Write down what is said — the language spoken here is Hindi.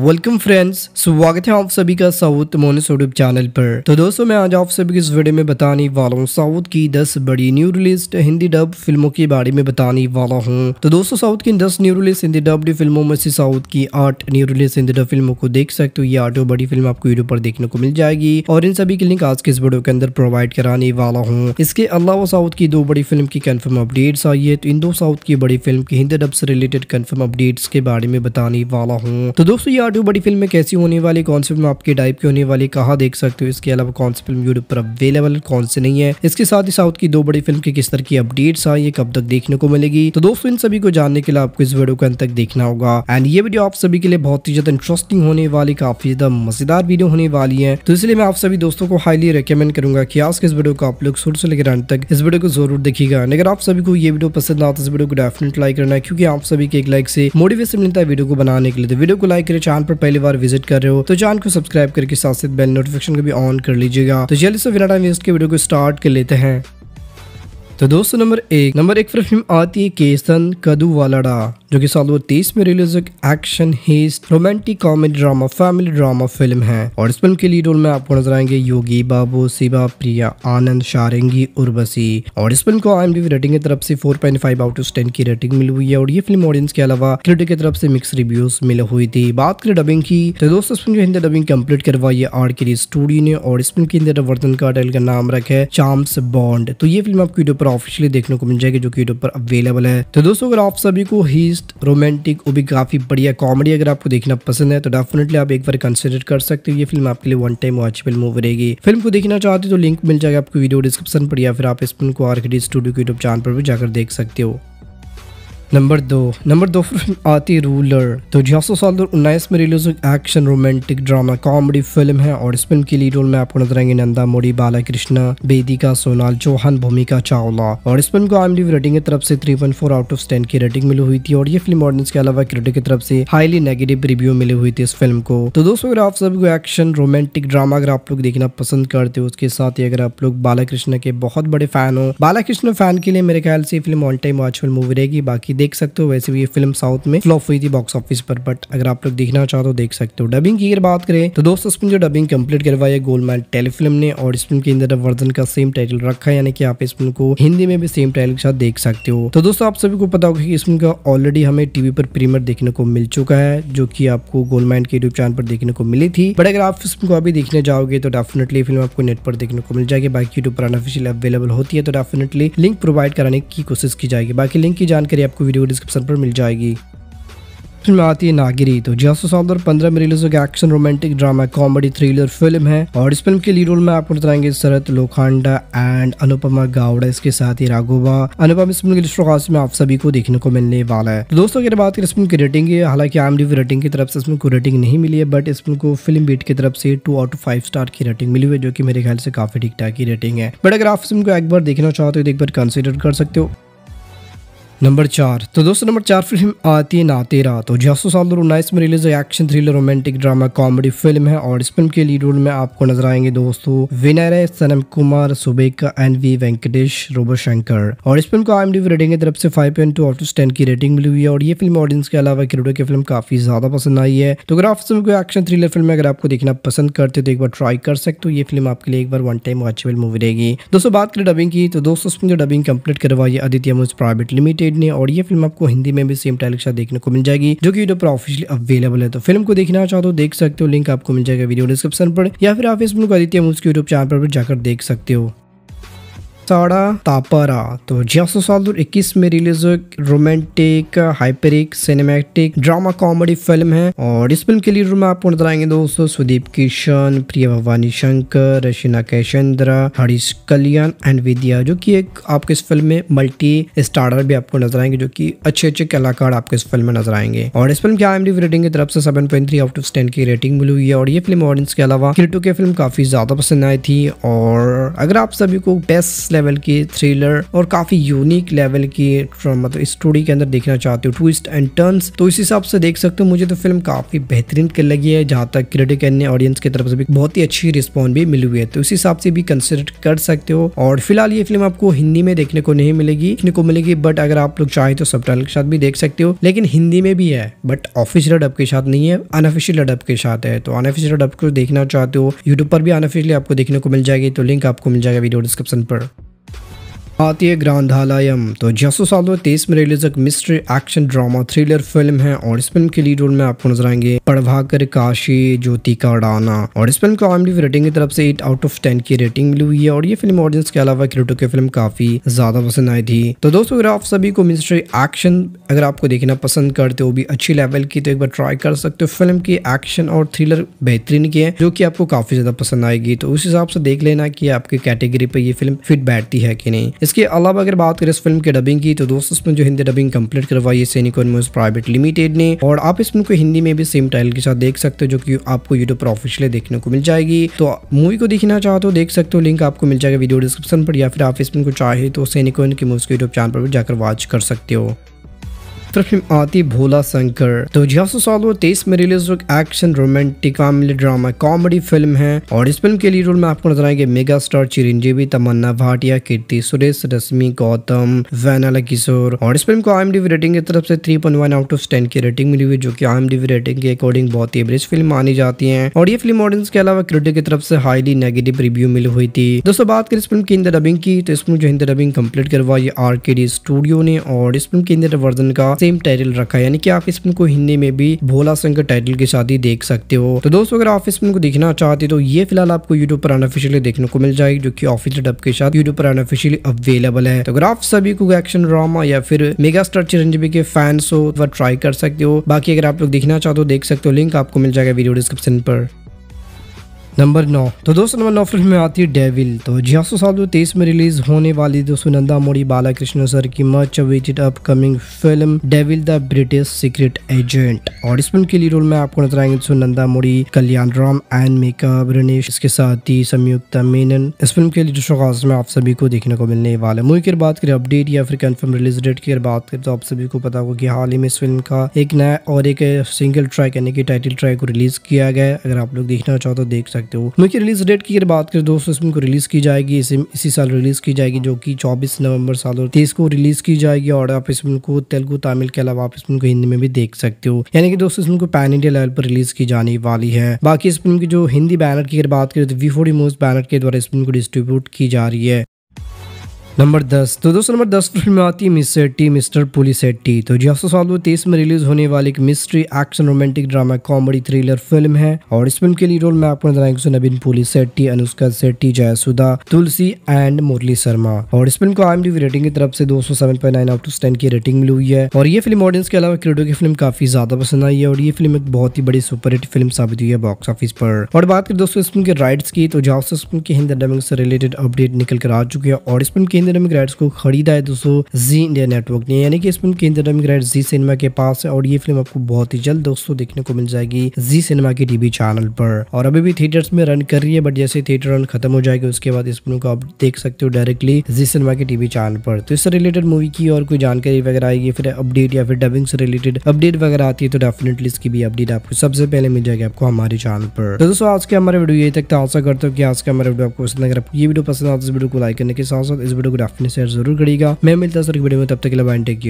वेलकम फ्रेंड्स स्वागत है आप सभी का साउथ मोनिस यूट्यूब चैनल पर तो दोस्तों मैं आज आप सभी को इस वीडियो में बताने वाला हूँ साउथ की 10 बड़ी न्यू रिलीज हिंदी डब फिल्मों के बारे में बताने वाला हूँ तो दोस्तों साउथ की 10 न्यू रिलीज हिंदी डब फिल्मों में से साउथ की आठ न्यू रिलीज हिंदी डब फिल्मों को देख सकते हो ये आठों बड़ी फिल्म आपको यूट्यूब पर देखने को मिल जाएगी और इन सभी की लिंक आज के इस वीडियो के अंदर प्रोवाइड कराने वाला हूँ इसके अलावा साउथ की दो बड़ी फिल्म की कन्फर्म अपडेट्स आई है तो इन दो साउथ की बड़ी फिल्म की हिंदी डब से रिलेटेड कन्फर्म अपडेट्स के बारे में बताने वाला हूँ तो दोस्तों पार्ट टू बड़ी फिल्म में कैसी होने वाली कौन सी फिल्म आपके टाइप की होने वाली कहा देख सकते हो इसके अलावा कौन सी फिल्म यूट्यूब पर अवेलेबल कौन सी नहीं है इसके साथ ही साउथ की दो बड़ी फिल्म की किस तरह की अपडेट्स आई ये कब तक देखने को मिलेगी तो दोस्तों इन सभी को जानने के लिए आपको इस वीडियो को अंत तक देखना होगा एंड ये वीडियो आप सभी के लिए बहुत ही ज्यादा इंटरेस्टिंग होने वाली काफी ज्यादा मजेदार वीडियो होने वाली है तो इसलिए मैं आप सभी दोस्तों को हाईली रिकमेंड करूंगा की आज के इस वीडियो को आप लोग शुरू से लेकर अंत तक इस वीडियो को जरूर देखिएगा अगर आप सभी को ये वीडियो पसंद आता तो है इस वीडियो को डेफिनेट लाइक करना है क्योंकि आप सभी के एक लाइक से मोटिवेशन मिलता है वीडियो को बनाने के लिए तो वीडियो को लाइक करें चैनल पर पहली बार विजिट कर रहे हो तो चैनल को सब्सक्राइब करके साथ साथ बेल नोटिफिकेशन को भी ऑन कर लीजिएगा तो जल्दी से बिना टाइम वेस्ट के वीडियो को स्टार्ट कर लेते हैं तो दोस्तों नंबर एक नंबर एक पर फिल्म आती है केसन कदू वालड़ा जो कि साल दो तेईस में रिलीज एक एक्शन हिस्ट romantic comedy drama family drama film है और इस फिल्म के लीड रोल में आपको नजर आएंगे योगी बाबू शिवा प्रिया आनंद शारंगी उर्वशी और इस फिल्म को आई रेटिंग की तरफ से फाइव आउट ऑफ टेन की रेटिंग मिली हुई है और ये फिल्म ऑडियंस के अलावा क्रिटिक की तरफ से मिक्स रिव्यूज मिले हुई थी बात करें डबिंग की तो दोस्तों इस फिल्म की हिंदी डबिंग कम्प्लीट करवाई है आर के स्टूडियो ने और इस फिल्म के हिंदी वर्धन का टाइटल का नाम रखे है चार्म्स बॉन्ड तो ये फिल्म आपकी वीडियो ऑफिशियली देखने को मिल जाएगी जो कि यूट्यूब पर अवेलेबल है तो दोस्तों अगर आप सभी को हीस्ट रोमांटिक वो भी काफी बढ़िया कॉमेडी अगर आपको देखना पसंद है तो डेफिनेटली आप एक बार कंसिडर कर सकते हो ये फिल्म आपके लिए वन टाइम वॉचेबल मूवी रहेगी फिल्म को देखना चाहते हो तो लिंक मिल जाएगा आपको वीडियो डिस्क्रिप्शन पर या फिर आप इस फिल्म को आर्कडी स्टूडियो के यूट्यूब चैनल पर भी जाकर देख सकते हो नंबर दो नंबर दो फिल्म आती रूलर तो हाँ, सौ साल दो उन्नीस में रिलीज हुई action romantic drama comedy film है और इस फिल्म के लीड रोल में आपको नजर आएंगे नंदा मोड़ी बाला कृष्णा बेदिका सोनाल चौहान भूमिका चावला और इस फिल्म को आई रेटिंग की तरफ से 3.4 आउट ऑफ टेन की रेटिंग मिली हुई थी और ये फिल्म ऑडियंस के अलावा क्रिटिक की तरफ से हाईली नेगेटिव रिव्यू मिली हुई थी इस फिल्म को तो दोस्तों अगर आप को एक्शन रोमांटिक ड्रामा अगर आप लोग देखना पसंद करते हो उसके साथ ही अगर आप लोग बाला कृष्ण के बहुत बड़े फैन हो बाला कृष्ण फैन के लिए मेरे ख्याल से film all time watchful movie रहेगी बाकी देख सकते हो वैसे भी ये फिल्म साउथ में फ्लॉप हुई थी बॉक्स ऑफिस पर बट अगर आप लोग देखना चाहते हो तो देख सकते हो डबिंग की अगर बात करें तो दोस्तों इसमें जो डबिंग कम्प्लीट करवाई है गोल टेली टेलीफिल्म ने और इस फिल्म के अंदर वर्जन का सेम टाइटल रखा है यानी कि आप इस फिल्म को हिंदी में भी सेम टाइटल के साथ देख सकते हो तो दोस्तों आप सभी को पता होगा कि इस फिल्म का ऑलरेडी हमें टीवी पर प्रीमियर देखने को मिल चुका है जो की आपको गोल गोलमैन के यूट्यूब चैनल पर देखने को मिली थी बट अगर आप इस फिल्म को अभी देखने जाओगे तो डेफिनेटली फिल्म आपको नेट पर देखने को मिल जाएगी बाकी यूट्यूब पर अनऑफिशियल अवेलेबल होती है तो डेफिनेटली लिंक प्रोवाइड कराने की कोशिश की जाएगी बाकी लिंक की जानकारी आपको वीडियो डिस्क्रिप्शन पर मिल जाएगी फिल्म में आती है नागिरी तो जिया साल दो पंद्रह में रिलीज होगी action romantic drama comedy thriller film है और इस फिल्म के लीड रोल में आपको नजर आएंगे शरत लोखांडा एंड अनुपमा गावड़ा इसके साथ ही राघोबा अनुपम इस फिल्म के लिस्ट में आप सभी को देखने को मिलने वाला है तो दोस्तों अगर बात करें इस फिल्म की रेटिंग है हालांकि आम एम रेटिंग की तरफ से इसमें कोई रेटिंग नहीं मिली है बट इस फिल्म को फिल्म बीट की तरफ से टू आउट फाइव स्टार की रेटिंग मिली हुई जो की मेरे ख्याल से काफी ठीक ठाक की रेटिंग है बट अगर आप फिल्म को एक बार देखना चाहते हो तो एक बार कंसिडर कर सकते हो नंबर चार तो दोस्तों नंबर चार फिल्म आती है ना तेरा तो जासूस साल दो उन्नीस में release action thriller romantic drama comedy film है और इस फिल्म के लीड रोल में आपको नजर आएंगे दोस्तों विनर है सनम कुमार सुबेका एन वी वेंकटेश रोबो शंकर और इस फिल्म को आई रेटिंग की तरफ से five point two out ten की रेटिंग मिली हुई है और ये फिल्म ऑडियंस के अलावा क्रिडो की फिल्म काफी ज्यादा पसंद आई है तो अगर आप कोई एक्शन थ्रिलर फिल्म अगर आपको देखना पसंद करते तो एक बार ट्राई कर सकते हो ये फिल्म आपके लिए एक बार वन टाइम वॉचेबल मूवी रहेगी दोस्तों बात करें डबिंग की तो दोस्तों डबिंग कंप्लीट करवाई आदित्य प्राइवेट लिमिटेड वेड ने और ये फिल्म आपको हिंदी में भी सेम टाइल के साथ देखने को मिल जाएगी जो की यूट्यूब पर ऑफिशियली अवेलेबल है तो फिल्म को देखना चाहो तो देख सकते हो लिंक आपको मिल जाएगा वीडियो डिस्क्रिप्शन पर या फिर आप इस फिल्म को आदित्य मूव के यूट्यूब चैनल पर जाकर देख सकते हो साड़ा तापारा तो जिया हाँ, सौ साल दो इक्कीस में रिलीज हुई रोमांटिक हाइपरिक सिनेमैटिक ड्रामा कॉमेडी फिल्म है और इस फिल्म के लीडर में आपको नजर आएंगे दोस्तों सुदीप किशन प्रिया भवानी शंकर रशीना कैशेंद्रा हरीश कल्याण एंड विद्या जो की एक आपको इस फिल्म में मल्टी स्टारर भी आपको नजर आएंगे जो की अच्छे अच्छे कलाकार आपको इस फिल्म में नजर आएंगे और इस फिल्म की आई एम डी रेटिंग की तरफ से seven point three out of ten की रेटिंग मिली हुई है और ये फिल्म ऑडियंस के अलावा क्रिटो की फिल्म काफी ज्यादा पसंद आई थी और अगर आप सभी को बेस्ट लेवल की थ्रिलर और काफी यूनिक लेवल की मतलब स्टोरी के अंदर देखना चाहते हो ट्विस्ट एंड टर्न्स तो इस हिसाब से देख सकते हो मुझे तो फिल्म काफी बेहतरीन लगी है जहां तक क्रिटिक एंड ऑडियंस की तरफ से भी बहुत ही अच्छी रिस्पॉन्स भी मिली हुई है तो इस हिसाब से भी कंसिडर कर सकते हो और फिलहाल ये फिल्म आपको हिंदी में देखने को नहीं मिलेगी देखने को मिलेगी बट अगर आप लोग चाहें तो सब के साथ भी देख सकते हो लेकिन हिंदी में भी है बट ऑफिशियल डब के साथ नहीं है अनऑफिशियल डब के साथ है तो अनऑफिशियल डब को देखना चाहते हो यूट्यूब पर भी अनऑफिशियली आपको देखने को मिल जाएगी तो लिंक आपको मिल जाएगा वीडियो डिस्क्रिप्शन पर आती है ग्रांधालयम तो जसो साल दो तेईस में रिलीज एक mystery action drama thriller film है और इस फिल्म के लीड रोल में आपको नजर आएंगे प्रभाकर काशी ज्योति का डाना और इस फिल्म को आईएमडीबी रेटिंग की तरफ से एट आउट ऑफ टेन की रेटिंग मिली हुई है और ये फिल्म ऑडियंस के अलावा क्रिटो की फिल्म काफी ज्यादा पसंद आई थी तो दोस्तों अगर आप सभी को मिस्ट्री एक्शन अगर आपको देखना पसंद करते हो भी अच्छी लेवल की तो एक बार ट्राई कर सकते हो फिल्म की एक्शन और थ्रिलर बेहतरीन की है जो की आपको काफी ज्यादा पसंद आएगी तो उस हिसाब से देख लेना की आपकी कैटेगरी पर ये फिल्म फिट बैठती है की नहीं इसके अलावा अगर बात करें इस फिल्म की डबिंग की तो दोस्तों इसमें जो हिंदी डबिंग कंप्लीट करवाई है सैनिक न्यूज प्राइवेट लिमिटेड ने और आप इस फिल्म को हिंदी में भी सेम टाइटल के साथ देख सकते हो जो कि आपको यूट्यूब पर ऑफिशियली देखने को मिल जाएगी तो मूवी को देखना चाहते हो देख सकते हो लिंक आपको मिल जाएगा वीडियो डिस्क्रिप्शन पर या फिर आप इस फिल्म को चाहे तो सैनिक के मूवी के यूट्यूब चैनल पर भी जाकर वॉच कर सकते हो फिर फिल्म आती भोला शंकर तो सौ साल वो तेईस में रिलीज हुई action romantic comedy drama comedy film है और इस फिल्म के लिए रोल में आपको नजर आएंगे मेगा स्टार चिरंजीवी तमन्ना भाटिया कीर्ति सुरेश रश्मि गौतम वैनाला किशोर और इस फिल्म को आई रेटिंग की तरफ से थ्री आउट ऑफ टेन की रेटिंग मिली हुई जो की आई रेटिंग के अकॉर्डिंग बहुत ही एवरेज फिल्म मानी जाती है और ये फिल्म ऑडियंस के अलावा क्रिटिक की तरफ से हाईली नेगेटिव रिव्यू मिली हुई थी दोस्तों बात करें इस फिल्म की हिंदी डबिंग की तो इस फिल्म जो हिंदी डबिंग कम्प्लीट करवाई आर के डी स्टूडियो ने और इस फिल्म के हिंदी वर्जन का सेम टाइटल रखा है यानी कि आप इस फिल्म को हिंदी में भी भोला सिंह टाइटल के साथ ही देख सकते हो तो दोस्तों अगर आप इस फिल्म को देखना चाहते तो ये फिलहाल आपको यूट्यूब पर अनऑफिशियली देखने को मिल जाएगी जो की ऑफिस डब के साथ यूट्यूब पर अनऑफिशियली अवेलेबल है तो अगर आप सभी को एक्शन ड्रामा या फिर मेगा स्टार चिरंजीवी के फैंस हो ट्राई तो कर सकते हो बाकी अगर आप लोग देखना चाहते हो देख सकते हो लिंक आपको मिल जाएगा वीडियो डिस्क्रिप्शन पर नंबर नौ तो दोस्तों नंबर नौ फिल्म में आती है डेविल तो जियासो साल दो तेईस में रिलीज होने वाली दोस्तों नंदा मोड़ी बालाकृष्ण सर की much awaited upcoming film Devil the British secret agent और इस फिल्म के लिए रोल में आपको नजर आएंगे दोस्तों नंदा मोड़ी कल्याण राम एंड मेकअप रनेश इसके साथ ही संयुक्त मेनन इस फिल्म के लिए दोस्तों खास में आप सभी को देखने को मिलने वाला मूवी की बात करें अपडेट या फिर कन्फर्म रिलीज डेट की बात करें तो आप सभी को पता होगा कि हाल ही में इस फिल्म का एक नया और एक सिंगल ट्रैक यानी कि टाइटल ट्रैक को रिलीज किया गया अगर आप लोग देखना चाहो तो देख सकते सकते हो मूवी रिलीज डेट की अगर बात करें दोस्तों इसमें को रिलीज की जाएगी इसी साल रिलीज की जाएगी जो कि चौबीस नवंबर साल तेईस को रिलीज की जाएगी और आप इस फिल्म को तेलुगु तमिल के अलावा आप इस फिल्म को हिंदी में भी देख सकते हो यानी कि दोस्तों इसमें फिल्म को पैन इंडिया लेवल पर रिलीज की जाने वाली है बाकी इस फिल्म की जो हिंदी बैनर की अगर बात करें तो वी फोर्टी मूव बैनर के द्वारा इस फिल्म को डिस्ट्रीब्यूट की जा रही है नंबर दस तो दोस्तों नंबर दस फिल्म में आती है Miss Shetty Mr Polishetty तो जी साल तेईस में रिलीज होने वाली एक mystery action romantic drama comedy thriller film है और इस फिल्म के लिए रोल में आपको नजर आएंगे नवीन पुलिस सेट्टी अनुष्का सेट्टी जयासुदा तुलसी एंड मुरली शर्मा और इस फिल्म को आई एम रेटिंग की तरफ से दो सौ seven point nine out to ten की रेटिंग मिली हुई है और ये फिल्म ऑडियंस के अलावा क्रेडो की फिल्म काफी ज्यादा पसंद आई है और ये फिल्म एक बहुत ही बड़ी सुपरहिट फिल्म साबित हुई है बॉक्स ऑफिस पर और बात करें दोस्तों इस फिल्म के राइट्स की तो जहाँ से रिलेटेड अपडेट निकल कर आ चुके हैं और इस फिल्म के हिंदी इंडियन राइट्स को खरीदा है दोस्तों जी इंडिया नेटवर्क ने यानी कि इस फिल्म केंद्र इंडियन राइट्स जी सिनेमा के पास है और ये फिल्म आपको बहुत ही जल्द दोस्तों देखने को मिल जाएगी जी सिनेमा के टीवी चैनल पर और अभी भी थिएटर्स में रन कर रही है बट जैसे थिएटर रन खत्म हो जाएगा उसके बाद इस फिल्म को आप देख सकते हो डायरेक्टली जी सिनेमा के टीवी चैनल पर तो इससे रिलेटेड मूवी की और कोई जानकारी वगैरह आएगी फिर अपडेट या फिर डबिंग से रिलेटेड अपडेट वगैरह आती है तो डेफिनेटली इसकी भी अपडेट आपको सबसे पहले मिल जाएगी आपको हमारे चैनल पर तो दोस्तों आज के हमारे वीडियो यही तक था आशा करते हो कि आज का हमारे वीडियो आपको पसंद अगर आपको ये वीडियो पसंद आता है तो इस वीडियो को लाइक करने के साथ साथ इस वीडियो को वीडियो शेयर जरूर करिएगा मैं मिलता सर वीडियो में तब तक के लिए बाइन टेक